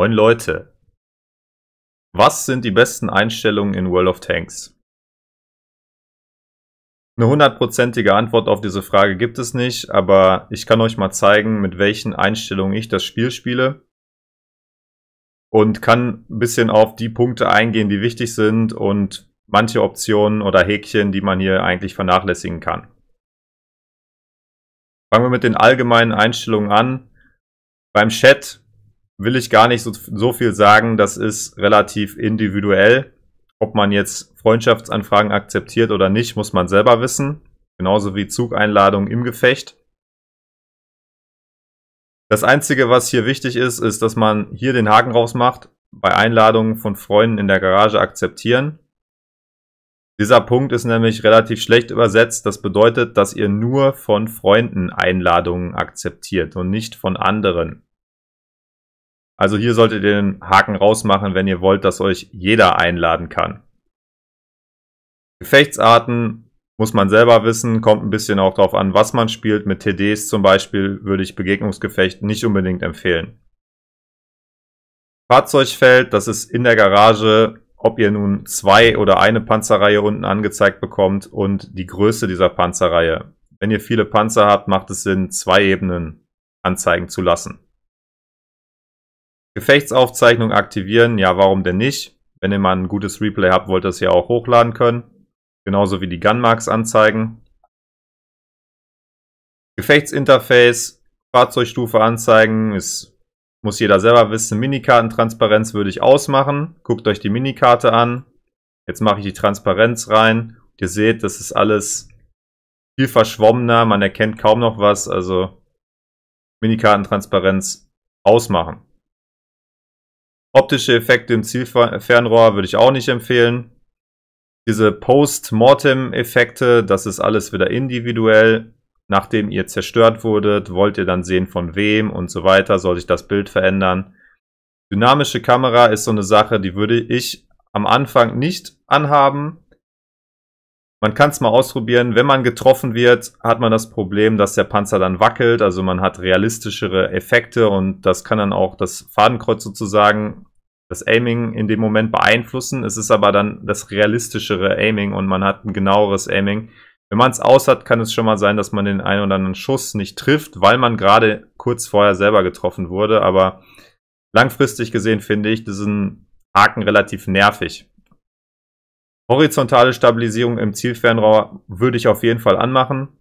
Moin Leute! Was sind die besten Einstellungen in World of Tanks? Eine hundertprozentige Antwort auf diese Frage gibt es nicht, aber ich kann euch mal zeigen, mit welchen Einstellungen ich das Spiel spiele und kann ein bisschen auf die Punkte eingehen, die wichtig sind und manche Optionen oder Häkchen, die man hier eigentlich vernachlässigen kann. Fangen wir mit den allgemeinen Einstellungen an. Beim Chat will ich gar nicht so, so viel sagen. Das ist relativ individuell. Ob man jetzt Freundschaftsanfragen akzeptiert oder nicht, muss man selber wissen. Genauso wie Zugeinladungen im Gefecht. Das Einzige, was hier wichtig ist, ist, dass man hier den Haken rausmacht, bei Einladungen von Freunden in der Garage akzeptieren. Dieser Punkt ist nämlich relativ schlecht übersetzt. Das bedeutet, dass ihr nur von Freunden Einladungen akzeptiert und nicht von anderen. Also hier solltet ihr den Haken rausmachen, wenn ihr wollt, dass euch jeder einladen kann. Gefechtsarten muss man selber wissen, kommt ein bisschen auch darauf an, was man spielt. Mit TDs zum Beispiel würde ich Begegnungsgefecht nicht unbedingt empfehlen. Fahrzeugfeld, das ist in der Garage, ob ihr nun zwei oder eine Panzerreihe unten angezeigt bekommt und die Größe dieser Panzerreihe. Wenn ihr viele Panzer habt, macht es Sinn, zwei Ebenen anzeigen zu lassen. Gefechtsaufzeichnung aktivieren, ja, warum denn nicht? Wenn ihr mal ein gutes Replay habt, wollt ihr es ja auch hochladen können. Genauso wie die Gunmarks anzeigen. Gefechtsinterface, Fahrzeugstufe anzeigen, ist, muss jeder selber wissen. Minikartentransparenz würde ich ausmachen. Guckt euch die Minikarte an. Jetzt mache ich die Transparenz rein. Ihr seht, das ist alles viel verschwommener. Man erkennt kaum noch was. Also Minikartentransparenz ausmachen. Optische Effekte im Zielfernrohr würde ich auch nicht empfehlen. Diese Post-Mortem-Effekte, das ist alles wieder individuell. Nachdem ihr zerstört wurdet, wollt ihr dann sehen von wem und so weiter, soll sich das Bild verändern. Dynamische Kamera ist so eine Sache, die würde ich am Anfang nicht anhaben, man kann es mal ausprobieren. Wenn man getroffen wird, hat man das Problem, dass der Panzer dann wackelt. Also man hat realistischere Effekte und das kann dann auch das Fadenkreuz sozusagen das Aiming in dem Moment beeinflussen. Es ist aber dann das realistischere Aiming und man hat ein genaueres Aiming. Wenn man es aus hat, kann es schon mal sein, dass man den einen oder anderen Schuss nicht trifft, weil man gerade kurz vorher selber getroffen wurde. Aber langfristig gesehen finde ich diesen Haken relativ nervig. Horizontale Stabilisierung im Zielfernrohr würde ich auf jeden Fall anmachen.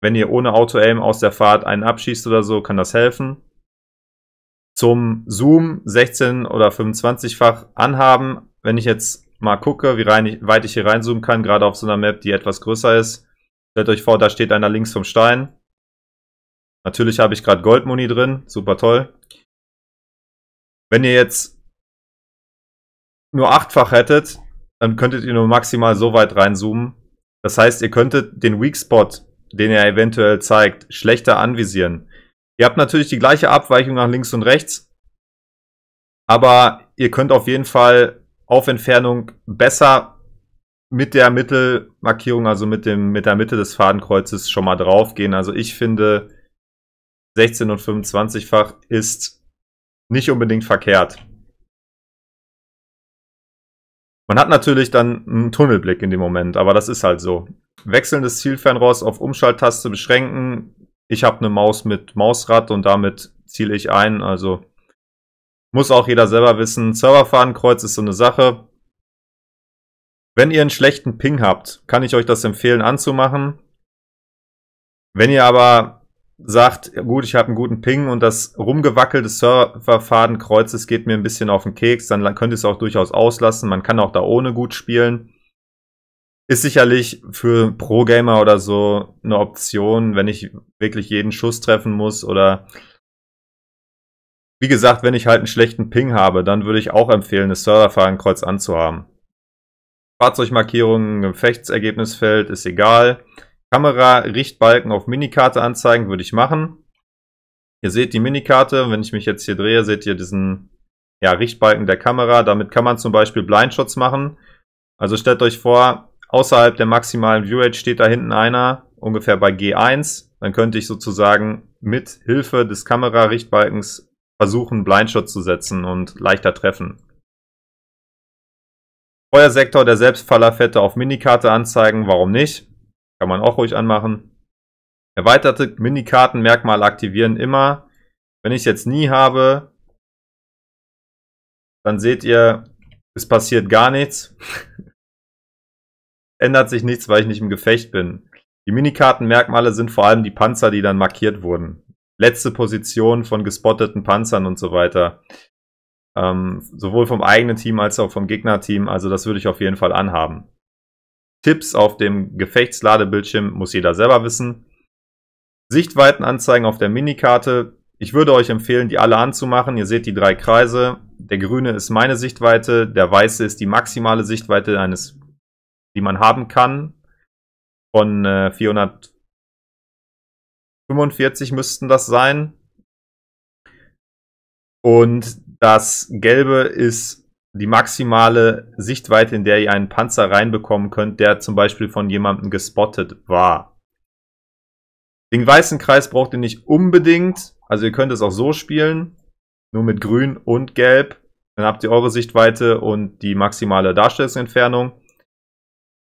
Wenn ihr ohne Auto-Aim aus der Fahrt einen abschießt oder so, kann das helfen. Zum Zoom 16 oder 25-fach anhaben. Wenn ich jetzt mal gucke, wie rein, weit ich hier reinzoomen kann, gerade auf so einer Map, die etwas größer ist. Stellt euch vor, da steht einer links vom Stein. Natürlich habe ich gerade Goldmuni drin, super toll. Wenn ihr jetzt nur achtfach hättet, dann könntet ihr nur maximal so weit reinzoomen. Das heißt, ihr könntet den Weak Spot, den er eventuell zeigt, schlechter anvisieren. Ihr habt natürlich die gleiche Abweichung nach links und rechts, aber ihr könnt auf jeden Fall auf Entfernung besser mit der Mittelmarkierung, also mit, dem, mit der Mitte des Fadenkreuzes schon mal draufgehen. Also ich finde 16 und 25-fach ist nicht unbedingt verkehrt. Man hat natürlich dann einen Tunnelblick in dem Moment, aber das ist halt so. Wechselndes Zielfernrohr auf Umschalttaste beschränken. Ich habe eine Maus mit Mausrad und damit ziele ich ein. Also muss auch jeder selber wissen. Serverfahrenkreuz ist so eine Sache. Wenn ihr einen schlechten Ping habt, kann ich euch das empfehlen anzumachen. Wenn ihr aber sagt, gut, ich habe einen guten Ping und das rumgewackelte des Serverfadenkreuzes geht mir ein bisschen auf den Keks, dann könnte es auch durchaus auslassen. Man kann auch da ohne gut spielen. Ist sicherlich für Pro-Gamer oder so eine Option, wenn ich wirklich jeden Schuss treffen muss oder wie gesagt, wenn ich halt einen schlechten Ping habe, dann würde ich auch empfehlen, das Serverfadenkreuz anzuhaben. Fahrzeugmarkierungen im Fechtsergebnisfeld ist egal. Kamera, Richtbalken auf Minikarte anzeigen, würde ich machen. Ihr seht die Minikarte, wenn ich mich jetzt hier drehe, seht ihr diesen ja, Richtbalken der Kamera. Damit kann man zum Beispiel Blindshots machen. Also stellt euch vor, außerhalb der maximalen Viewrate steht da hinten einer, ungefähr bei G1. Dann könnte ich sozusagen mit Hilfe des Kamerarichtbalkens versuchen, Blindshot zu setzen und leichter treffen. Feuersektor der Selbstfallerfette auf Minikarte anzeigen, warum nicht? Kann man auch ruhig anmachen. Erweiterte Minikartenmerkmale aktivieren immer. Wenn ich es jetzt nie habe, dann seht ihr, es passiert gar nichts. Ändert sich nichts, weil ich nicht im Gefecht bin. Die Minikartenmerkmale sind vor allem die Panzer, die dann markiert wurden. Letzte Position von gespotteten Panzern und so weiter. Ähm, sowohl vom eigenen Team als auch vom Gegnerteam. Also das würde ich auf jeden Fall anhaben. Tipps auf dem Gefechtsladebildschirm muss jeder selber wissen. Sichtweitenanzeigen auf der Minikarte. Ich würde euch empfehlen, die alle anzumachen. Ihr seht die drei Kreise. Der grüne ist meine Sichtweite, der weiße ist die maximale Sichtweite eines, die man haben kann. Von äh, 445 müssten das sein. Und das gelbe ist die maximale Sichtweite, in der ihr einen Panzer reinbekommen könnt, der zum Beispiel von jemandem gespottet war. Den weißen Kreis braucht ihr nicht unbedingt. Also ihr könnt es auch so spielen, nur mit grün und gelb. Dann habt ihr eure Sichtweite und die maximale Darstellungsentfernung.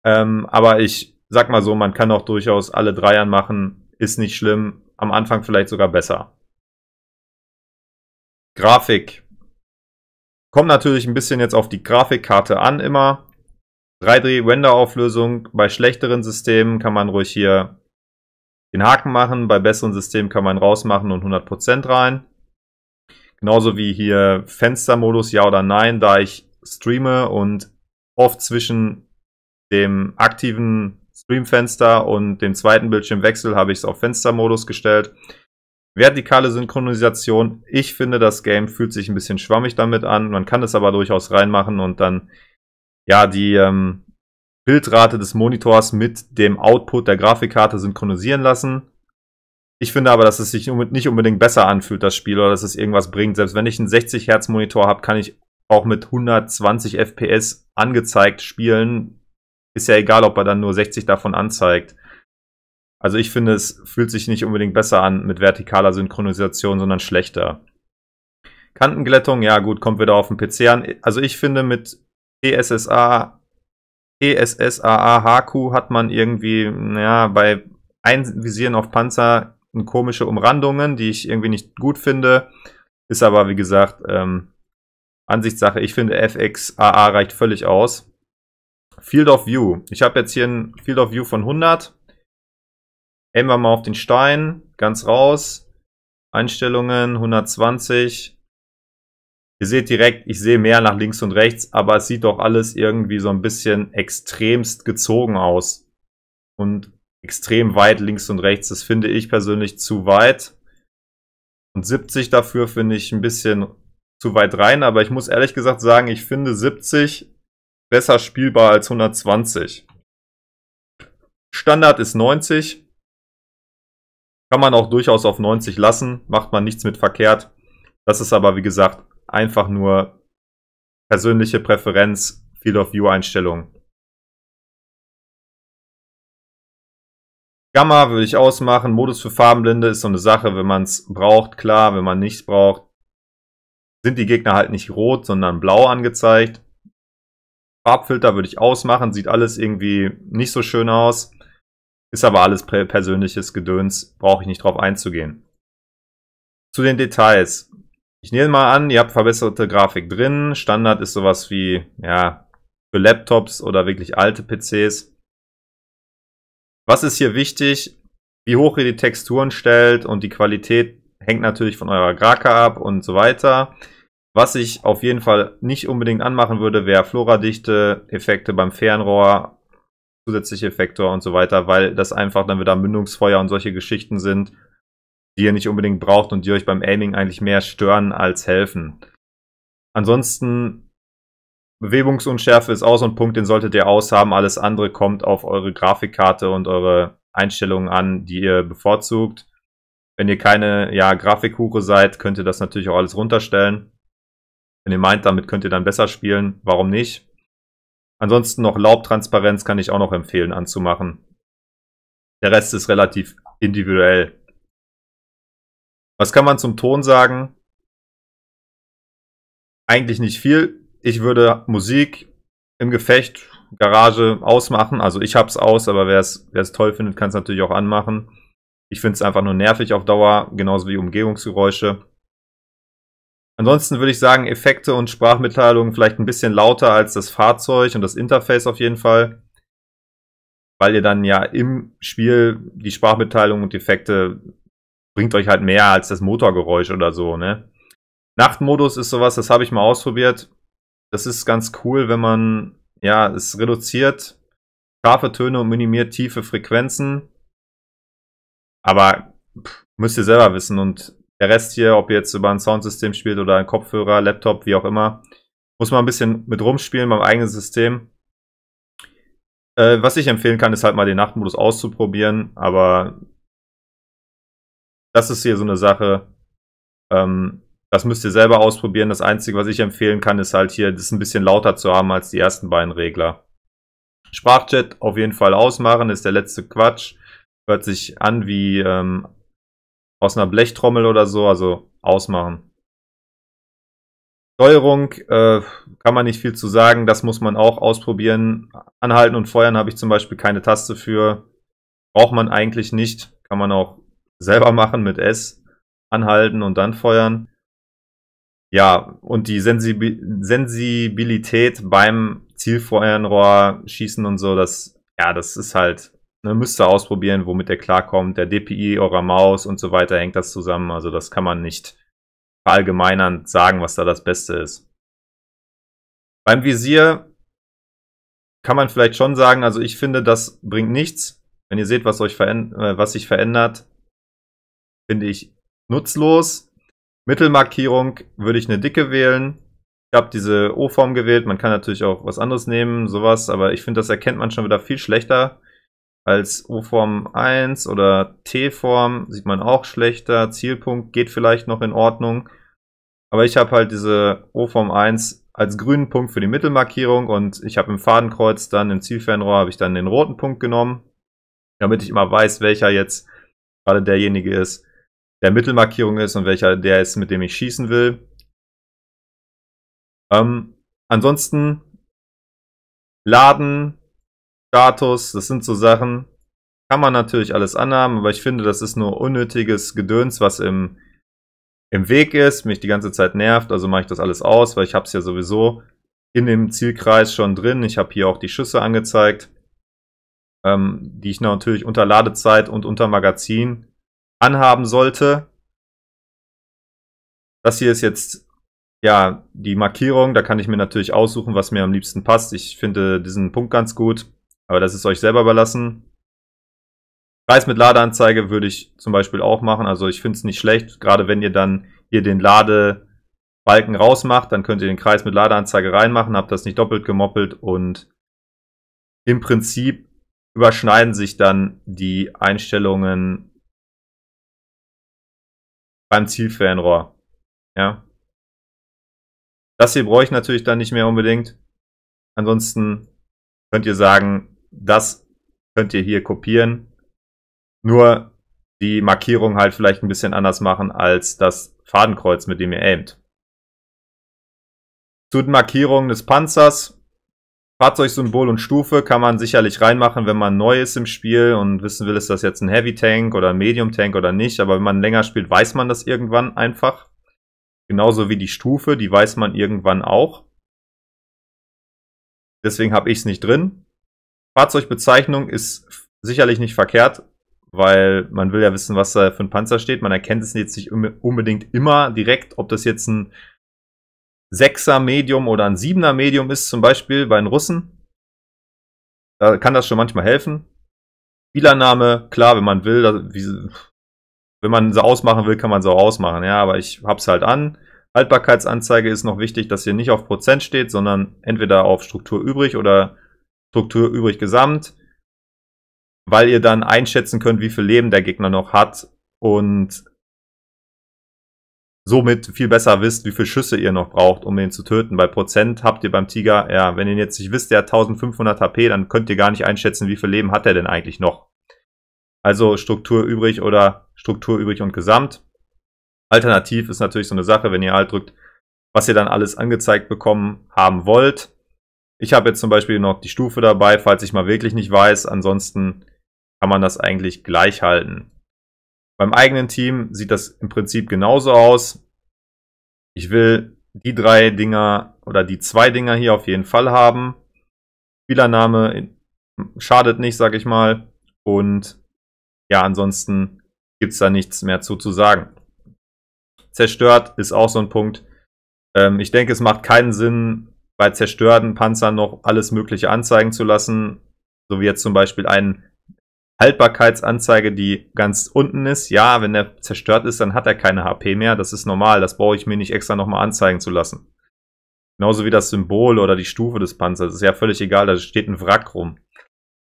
Ähm, aber ich sag mal so, man kann auch durchaus alle Dreiern machen. Ist nicht schlimm. Am Anfang vielleicht sogar besser. Grafik. Kommt natürlich ein bisschen jetzt auf die Grafikkarte an immer. 3D-Render-Auflösung. Bei schlechteren Systemen kann man ruhig hier den Haken machen. Bei besseren Systemen kann man rausmachen und 100% rein. Genauso wie hier Fenstermodus, ja oder nein, da ich streame und oft zwischen dem aktiven Streamfenster und dem zweiten Bildschirmwechsel habe ich es auf Fenstermodus gestellt. Vertikale Synchronisation. Ich finde, das Game fühlt sich ein bisschen schwammig damit an. Man kann es aber durchaus reinmachen und dann, ja, die ähm, Bildrate des Monitors mit dem Output der Grafikkarte synchronisieren lassen. Ich finde aber, dass es sich nicht unbedingt besser anfühlt, das Spiel, oder dass es irgendwas bringt. Selbst wenn ich einen 60 Hertz Monitor habe, kann ich auch mit 120 FPS angezeigt spielen. Ist ja egal, ob er dann nur 60 davon anzeigt. Also ich finde, es fühlt sich nicht unbedingt besser an mit vertikaler Synchronisation, sondern schlechter. Kantenglättung, ja gut, kommt wieder auf den PC an. Also ich finde, mit ESSA, ESSAA-HQ hat man irgendwie, ja, bei Einvisieren auf Panzer komische Umrandungen, die ich irgendwie nicht gut finde. Ist aber, wie gesagt, ähm, Ansichtssache. Ich finde, FXAA reicht völlig aus. Field of View. Ich habe jetzt hier ein Field of View von 100 Aimen wir mal auf den Stein, ganz raus. Einstellungen 120. Ihr seht direkt, ich sehe mehr nach links und rechts, aber es sieht doch alles irgendwie so ein bisschen extremst gezogen aus. Und extrem weit links und rechts, das finde ich persönlich zu weit. Und 70 dafür finde ich ein bisschen zu weit rein, aber ich muss ehrlich gesagt sagen, ich finde 70 besser spielbar als 120. Standard ist 90. Kann man auch durchaus auf 90 lassen, macht man nichts mit verkehrt. Das ist aber, wie gesagt, einfach nur persönliche Präferenz, Field of View Einstellung. Gamma würde ich ausmachen. Modus für Farbenblinde ist so eine Sache, wenn man es braucht, klar. Wenn man nichts braucht, sind die Gegner halt nicht rot, sondern blau angezeigt. Farbfilter würde ich ausmachen, sieht alles irgendwie nicht so schön aus. Ist aber alles persönliches Gedöns, brauche ich nicht drauf einzugehen. Zu den Details. Ich nehme mal an, ihr habt verbesserte Grafik drin. Standard ist sowas wie, ja, für Laptops oder wirklich alte PCs. Was ist hier wichtig? Wie hoch ihr die Texturen stellt und die Qualität hängt natürlich von eurer Graka ab und so weiter. Was ich auf jeden Fall nicht unbedingt anmachen würde, wäre Floradichte, Effekte beim Fernrohr zusätzliche Effektor und so weiter, weil das einfach dann wieder Mündungsfeuer und solche Geschichten sind, die ihr nicht unbedingt braucht und die euch beim Aiming eigentlich mehr stören als helfen. Ansonsten Bewegungsunschärfe ist auch so ein Punkt, den solltet ihr aushaben. Alles andere kommt auf eure Grafikkarte und eure Einstellungen an, die ihr bevorzugt. Wenn ihr keine ja, Grafikhure seid, könnt ihr das natürlich auch alles runterstellen. Wenn ihr meint, damit könnt ihr dann besser spielen, warum nicht? Ansonsten noch Laubtransparenz kann ich auch noch empfehlen anzumachen. Der Rest ist relativ individuell. Was kann man zum Ton sagen? Eigentlich nicht viel. Ich würde Musik im Gefecht, Garage ausmachen. Also ich hab's aus, aber wer es toll findet, kann es natürlich auch anmachen. Ich finde es einfach nur nervig auf Dauer, genauso wie Umgebungsgeräusche. Ansonsten würde ich sagen, Effekte und Sprachmitteilungen vielleicht ein bisschen lauter als das Fahrzeug und das Interface auf jeden Fall. Weil ihr dann ja im Spiel die Sprachmitteilungen und Effekte bringt euch halt mehr als das Motorgeräusch oder so, ne? Nachtmodus ist sowas, das habe ich mal ausprobiert. Das ist ganz cool, wenn man, ja, es reduziert scharfe Töne und minimiert tiefe Frequenzen. Aber pff, müsst ihr selber wissen und der Rest hier, ob ihr jetzt über ein Soundsystem spielt oder ein Kopfhörer, Laptop, wie auch immer, muss man ein bisschen mit rumspielen beim eigenen System. Äh, was ich empfehlen kann, ist halt mal den Nachtmodus auszuprobieren, aber das ist hier so eine Sache, ähm, das müsst ihr selber ausprobieren. Das Einzige, was ich empfehlen kann, ist halt hier, das ein bisschen lauter zu haben als die ersten beiden Regler. Sprachchat auf jeden Fall ausmachen, ist der letzte Quatsch. Hört sich an wie ähm, aus einer Blechtrommel oder so, also ausmachen. Steuerung äh, kann man nicht viel zu sagen, das muss man auch ausprobieren. Anhalten und Feuern habe ich zum Beispiel keine Taste für. Braucht man eigentlich nicht, kann man auch selber machen mit S. Anhalten und dann feuern. Ja, und die Sensibi Sensibilität beim Zielfeuernrohr schießen und so, das, ja, das ist halt Ne, müsst ihr ausprobieren, womit der klarkommt. Der DPI eurer Maus und so weiter hängt das zusammen. Also das kann man nicht allgemeinernd sagen, was da das Beste ist. Beim Visier kann man vielleicht schon sagen, also ich finde, das bringt nichts. Wenn ihr seht, was, euch äh, was sich verändert, finde ich nutzlos. Mittelmarkierung würde ich eine dicke wählen. Ich habe diese O-Form gewählt. Man kann natürlich auch was anderes nehmen, sowas. Aber ich finde, das erkennt man schon wieder viel schlechter als o form 1 oder T-Form, sieht man auch schlechter. Zielpunkt geht vielleicht noch in Ordnung. Aber ich habe halt diese O-Form 1 als grünen Punkt für die Mittelmarkierung und ich habe im Fadenkreuz dann, im Zielfernrohr, habe ich dann den roten Punkt genommen, damit ich immer weiß, welcher jetzt gerade derjenige ist, der Mittelmarkierung ist und welcher der ist, mit dem ich schießen will. Ähm, ansonsten laden, Status, das sind so Sachen, kann man natürlich alles anhaben, aber ich finde, das ist nur unnötiges Gedöns, was im, im Weg ist, mich die ganze Zeit nervt, also mache ich das alles aus, weil ich habe es ja sowieso in dem Zielkreis schon drin. Ich habe hier auch die Schüsse angezeigt, ähm, die ich natürlich unter Ladezeit und unter Magazin anhaben sollte. Das hier ist jetzt ja die Markierung, da kann ich mir natürlich aussuchen, was mir am liebsten passt. Ich finde diesen Punkt ganz gut. Aber das ist euch selber überlassen. Preis mit Ladeanzeige würde ich zum Beispiel auch machen. Also ich finde es nicht schlecht. Gerade wenn ihr dann hier den Ladebalken rausmacht, dann könnt ihr den Kreis mit Ladeanzeige reinmachen, habt das nicht doppelt gemoppelt und im Prinzip überschneiden sich dann die Einstellungen beim Zielfernrohr. Ja. Das hier brauche ich natürlich dann nicht mehr unbedingt. Ansonsten könnt ihr sagen, das könnt ihr hier kopieren. Nur die Markierung halt vielleicht ein bisschen anders machen als das Fadenkreuz, mit dem ihr aimt. Zu den Markierungen des Panzers. Fahrzeugsymbol und Stufe kann man sicherlich reinmachen, wenn man neu ist im Spiel und wissen will, ist das jetzt ein Heavy Tank oder ein Medium Tank oder nicht. Aber wenn man länger spielt, weiß man das irgendwann einfach. Genauso wie die Stufe, die weiß man irgendwann auch. Deswegen habe ich es nicht drin. Fahrzeugbezeichnung ist sicherlich nicht verkehrt, weil man will ja wissen, was da für ein Panzer steht. Man erkennt es jetzt nicht unbedingt immer direkt, ob das jetzt ein 6er Medium oder ein 7er Medium ist, zum Beispiel bei den Russen. Da kann das schon manchmal helfen. Spielername, klar, wenn man will, wenn man sie ausmachen will, kann man sie auch ausmachen. Ja, aber ich hab's halt an. Haltbarkeitsanzeige ist noch wichtig, dass hier nicht auf Prozent steht, sondern entweder auf Struktur übrig oder Struktur übrig gesamt, weil ihr dann einschätzen könnt, wie viel Leben der Gegner noch hat und somit viel besser wisst, wie viele Schüsse ihr noch braucht, um ihn zu töten. Bei Prozent habt ihr beim Tiger, ja, wenn ihr jetzt nicht wisst, der hat 1500 HP, dann könnt ihr gar nicht einschätzen, wie viel Leben hat er denn eigentlich noch. Also Struktur übrig oder Struktur übrig und Gesamt. Alternativ ist natürlich so eine Sache, wenn ihr halt drückt, was ihr dann alles angezeigt bekommen haben wollt. Ich habe jetzt zum Beispiel noch die Stufe dabei, falls ich mal wirklich nicht weiß. Ansonsten kann man das eigentlich gleich halten. Beim eigenen Team sieht das im Prinzip genauso aus. Ich will die drei Dinger oder die zwei Dinger hier auf jeden Fall haben. Spielername schadet nicht, sag ich mal. Und ja, ansonsten gibt es da nichts mehr zu, zu sagen. Zerstört ist auch so ein Punkt. Ähm, ich denke, es macht keinen Sinn, bei zerstörten Panzern noch alles Mögliche anzeigen zu lassen. So wie jetzt zum Beispiel eine Haltbarkeitsanzeige, die ganz unten ist. Ja, wenn der zerstört ist, dann hat er keine HP mehr. Das ist normal. Das brauche ich mir nicht extra nochmal anzeigen zu lassen. Genauso wie das Symbol oder die Stufe des Panzers. ist ja völlig egal. Da steht ein Wrack rum.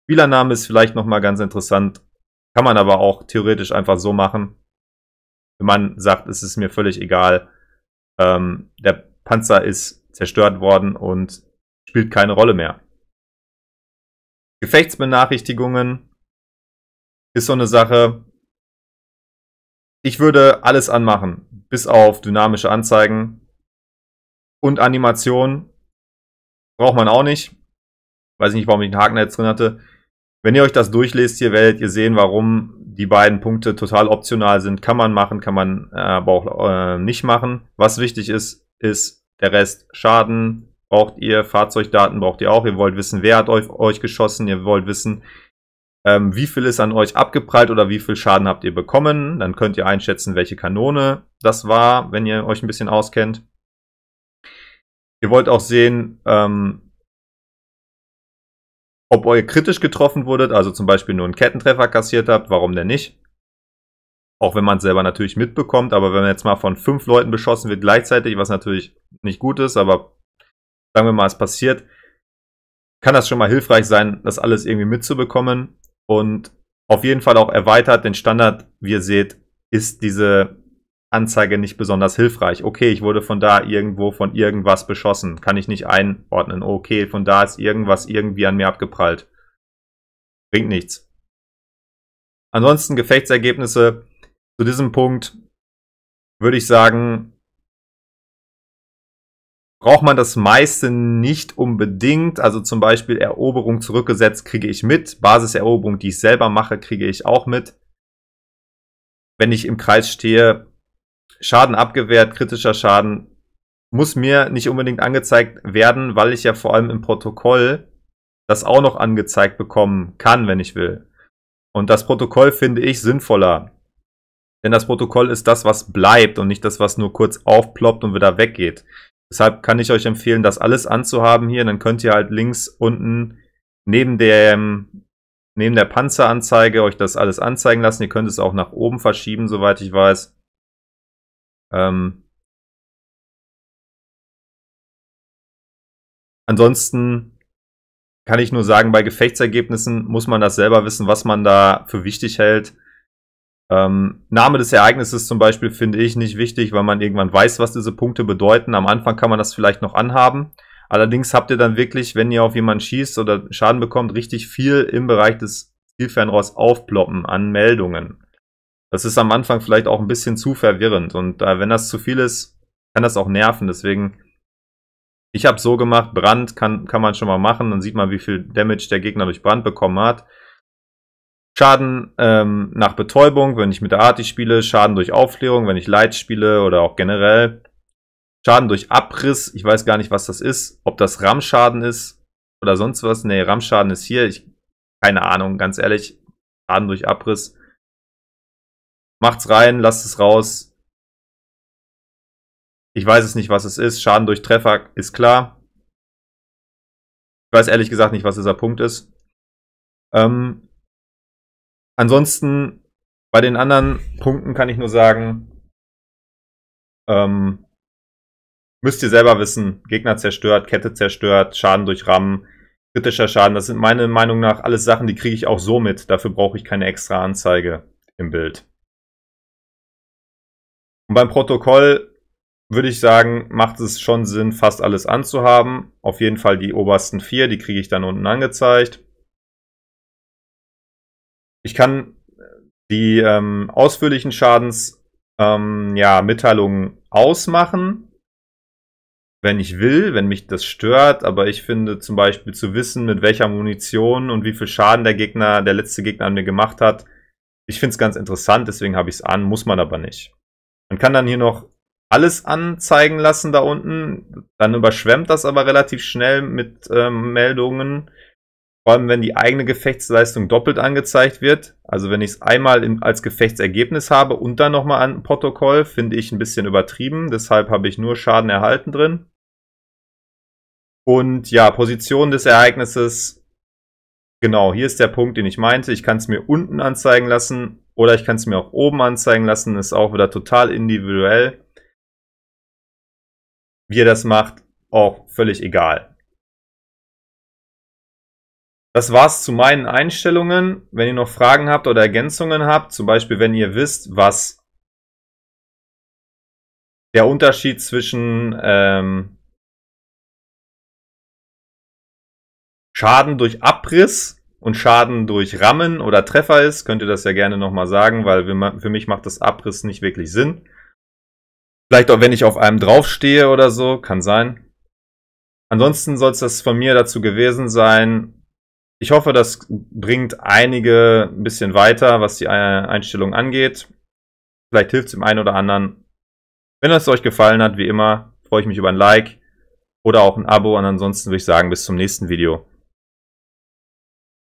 Spielername ist vielleicht nochmal ganz interessant. Kann man aber auch theoretisch einfach so machen. Wenn man sagt, es ist mir völlig egal. Ähm, der Panzer ist zerstört worden und spielt keine Rolle mehr. Gefechtsbenachrichtigungen ist so eine Sache. Ich würde alles anmachen, bis auf dynamische Anzeigen und Animation. Braucht man auch nicht. Weiß nicht, warum ich einen Haken jetzt drin hatte. Wenn ihr euch das durchlest, hier werdet ihr sehen, warum die beiden Punkte total optional sind. Kann man machen, kann man äh, aber auch äh, nicht machen. Was wichtig ist, ist, der Rest Schaden braucht ihr, Fahrzeugdaten braucht ihr auch. Ihr wollt wissen, wer hat euch, euch geschossen. Ihr wollt wissen, ähm, wie viel ist an euch abgeprallt oder wie viel Schaden habt ihr bekommen. Dann könnt ihr einschätzen, welche Kanone das war, wenn ihr euch ein bisschen auskennt. Ihr wollt auch sehen, ähm, ob ihr kritisch getroffen wurdet, also zum Beispiel nur einen Kettentreffer kassiert habt, warum denn nicht? Auch wenn man es selber natürlich mitbekommt, aber wenn man jetzt mal von fünf Leuten beschossen wird gleichzeitig, was natürlich nicht gut ist, aber sagen wir mal, es passiert, kann das schon mal hilfreich sein, das alles irgendwie mitzubekommen. Und auf jeden Fall auch erweitert den Standard, wie ihr seht, ist diese Anzeige nicht besonders hilfreich. Okay, ich wurde von da irgendwo von irgendwas beschossen, kann ich nicht einordnen. Okay, von da ist irgendwas irgendwie an mir abgeprallt. Bringt nichts. Ansonsten Gefechtsergebnisse zu diesem Punkt würde ich sagen, braucht man das meiste nicht unbedingt. Also zum Beispiel Eroberung zurückgesetzt kriege ich mit. Basiseroberung, die ich selber mache, kriege ich auch mit. Wenn ich im Kreis stehe, Schaden abgewehrt, kritischer Schaden muss mir nicht unbedingt angezeigt werden, weil ich ja vor allem im Protokoll das auch noch angezeigt bekommen kann, wenn ich will. Und das Protokoll finde ich sinnvoller. Denn das Protokoll ist das, was bleibt und nicht das, was nur kurz aufploppt und wieder weggeht. Deshalb kann ich euch empfehlen, das alles anzuhaben hier. Dann könnt ihr halt links unten neben der, neben der Panzeranzeige euch das alles anzeigen lassen. Ihr könnt es auch nach oben verschieben, soweit ich weiß. Ähm Ansonsten kann ich nur sagen, bei Gefechtsergebnissen muss man das selber wissen, was man da für wichtig hält. Ähm, Name des Ereignisses zum Beispiel finde ich nicht wichtig, weil man irgendwann weiß, was diese Punkte bedeuten. Am Anfang kann man das vielleicht noch anhaben. Allerdings habt ihr dann wirklich, wenn ihr auf jemanden schießt oder Schaden bekommt, richtig viel im Bereich des Zielfernrohrs aufploppen an Meldungen. Das ist am Anfang vielleicht auch ein bisschen zu verwirrend und äh, wenn das zu viel ist, kann das auch nerven. Deswegen, ich habe so gemacht, Brand kann, kann man schon mal machen, dann sieht man, wie viel Damage der Gegner durch Brand bekommen hat. Schaden ähm, nach Betäubung, wenn ich mit der Arti spiele, Schaden durch Aufklärung, wenn ich Light spiele oder auch generell. Schaden durch Abriss, ich weiß gar nicht, was das ist, ob das ram ist oder sonst was. Nee, ram ist hier, ich, keine Ahnung, ganz ehrlich, Schaden durch Abriss. Macht's rein, lasst es raus. Ich weiß es nicht, was es ist. Schaden durch Treffer ist klar. Ich weiß ehrlich gesagt nicht, was dieser Punkt ist. Ähm, Ansonsten, bei den anderen Punkten kann ich nur sagen, ähm, müsst ihr selber wissen, Gegner zerstört, Kette zerstört, Schaden durch Rammen, kritischer Schaden, das sind meiner Meinung nach alles Sachen, die kriege ich auch so mit. Dafür brauche ich keine extra Anzeige im Bild. Und beim Protokoll würde ich sagen, macht es schon Sinn, fast alles anzuhaben. Auf jeden Fall die obersten vier, die kriege ich dann unten angezeigt. Ich kann äh, die ähm, ausführlichen Schadensmitteilungen ähm, ja, ausmachen, wenn ich will, wenn mich das stört. Aber ich finde zum Beispiel zu wissen, mit welcher Munition und wie viel Schaden der Gegner, der letzte Gegner an mir gemacht hat, ich finde es ganz interessant, deswegen habe ich es an, muss man aber nicht. Man kann dann hier noch alles anzeigen lassen da unten, dann überschwemmt das aber relativ schnell mit ähm, Meldungen, vor allem, wenn die eigene Gefechtsleistung doppelt angezeigt wird, also wenn ich es einmal im, als Gefechtsergebnis habe und dann nochmal ein Protokoll, finde ich ein bisschen übertrieben. Deshalb habe ich nur Schaden erhalten drin. Und ja, Position des Ereignisses. Genau, hier ist der Punkt, den ich meinte. Ich kann es mir unten anzeigen lassen oder ich kann es mir auch oben anzeigen lassen. Ist auch wieder total individuell. Wie ihr das macht, auch völlig egal. Das war's zu meinen Einstellungen. Wenn ihr noch Fragen habt oder Ergänzungen habt, zum Beispiel wenn ihr wisst, was der Unterschied zwischen ähm, Schaden durch Abriss und Schaden durch Rammen oder Treffer ist, könnt ihr das ja gerne nochmal sagen, weil für mich macht das Abriss nicht wirklich Sinn. Vielleicht auch, wenn ich auf einem draufstehe oder so, kann sein. Ansonsten soll es das von mir dazu gewesen sein. Ich hoffe, das bringt einige ein bisschen weiter, was die Einstellung angeht. Vielleicht hilft es dem einen oder anderen. Wenn es euch gefallen hat, wie immer, freue ich mich über ein Like oder auch ein Abo. Und ansonsten würde ich sagen, bis zum nächsten Video.